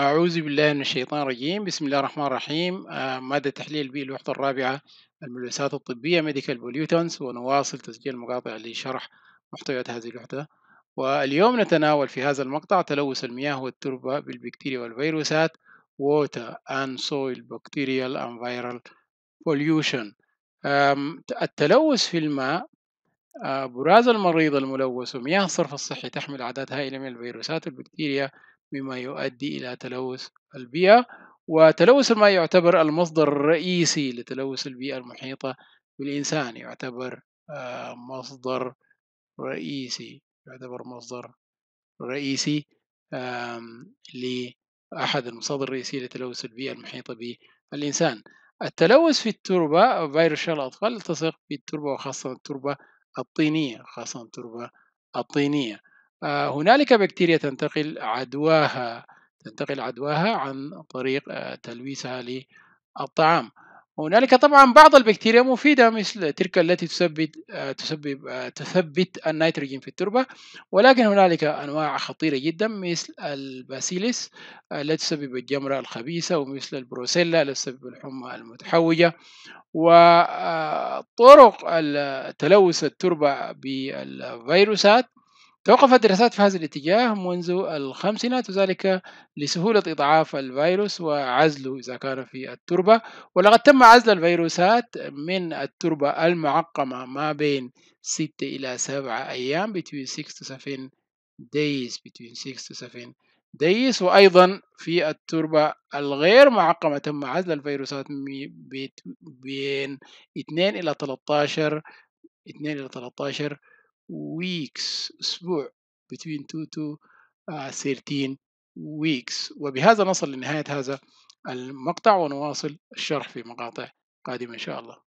أعوذ بالله من الشيطان الرجيم بسم الله الرحمن الرحيم آه، مادة تحليل بي الوحدة الرابعة الملوثات الطبية ميديكال Pollutants ونواصل تسجيل مقاطع لشرح محتويات هذه الوحدة واليوم نتناول في هذا المقطع تلوث المياه والتربة بالبكتيريا والفيروسات water and soil bacterial and viral pollution التلوث في الماء آه، براز المريض الملوث ومياه الصرف الصحي تحمل أعداد هائلة من الفيروسات والبكتيريا مما يؤدي إلى تلوث البيئة وتلوث الماء يعتبر المصدر الرئيسي لتلوث البيئة المحيطة بالإنسان يعتبر آه، مصدر رئيسي يعتبر مصدر رئيسي لأحد المصادر الرئيسية لتلوث البيئة المحيطة بالإنسان التلوث في التربة فيروس الأطفال يلتصق في التربة وخاصة التربة الطينية خاصة التربة الطينية آه، هنالك بكتيريا تنتقل عدواها تنتقل عدواها عن طريق آه، تلويثها للطعام هنالك طبعا بعض البكتيريا مفيدة مثل تلك التي تسبب آه، تسبب تثبت النيتروجين في التربة ولكن هنالك أنواع خطيرة جدا مثل الباسيلس التي تسبب الجمرة الخبيثة ومثل البروسيلا التي تسبب الحمى المتحوجة وطرق تلوث التربة بالفيروسات توقفت الدراسات في هذا الاتجاه منذ الخمسينات وذلك لسهولة إضعاف الفيروس وعزله إذا كان في التربة ولقد تم عزل الفيروسات من التربة المعقمة ما بين 6 إلى 7 أيام between 6 to 7 days between 6 to 7 days وأيضا في التربة الغير معقمة تم عزل الفيروسات بين 2 إلى 13 2 إلى 13 weeks أسبوع between 2 to uh, آه، 13 weeks وبهذا نصل لنهاية هذا المقطع ونواصل الشرح في مقاطع قادمة إن شاء الله